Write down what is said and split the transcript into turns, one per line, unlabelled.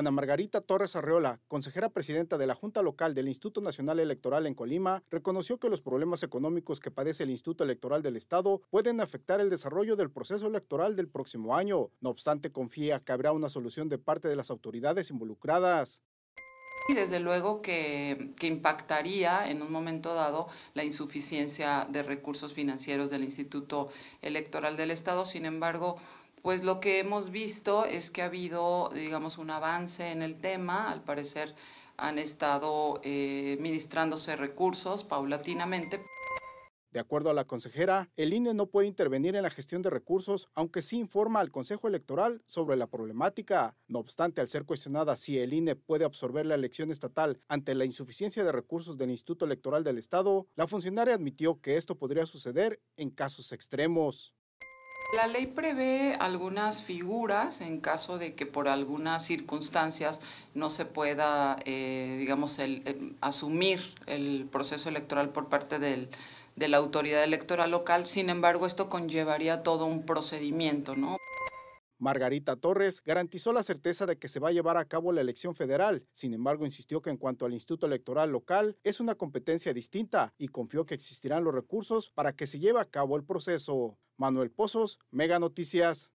Ana Margarita Torres Arreola, consejera presidenta de la Junta Local del Instituto Nacional Electoral en Colima, reconoció que los problemas económicos que padece el Instituto Electoral del Estado pueden afectar el desarrollo del proceso electoral del próximo año. No obstante, confía que habrá una solución de parte de las autoridades involucradas.
Y desde luego que, que, impactaría en un momento dado la insuficiencia de recursos financieros del Instituto Electoral del Estado. Sin embargo, pues lo que hemos visto es que ha habido, digamos, un avance en el tema. Al parecer han estado eh, ministrándose recursos paulatinamente.
De acuerdo a la consejera, el INE no puede intervenir en la gestión de recursos, aunque sí informa al Consejo Electoral sobre la problemática. No obstante, al ser cuestionada si el INE puede absorber la elección estatal ante la insuficiencia de recursos del Instituto Electoral del Estado, la funcionaria admitió que esto podría suceder en casos extremos.
La ley prevé algunas figuras en caso de que por algunas circunstancias no se pueda, eh, digamos, asumir el proceso electoral por parte de la autoridad electoral local. Sin embargo, esto conllevaría
todo un procedimiento, ¿no? Margarita Torres garantizó la certeza de que se va a llevar a cabo la elección federal, sin embargo insistió que en cuanto al Instituto Electoral local es una competencia distinta y confió que existirán los recursos para que se lleve a cabo el proceso. Manuel Pozos, Mega Noticias.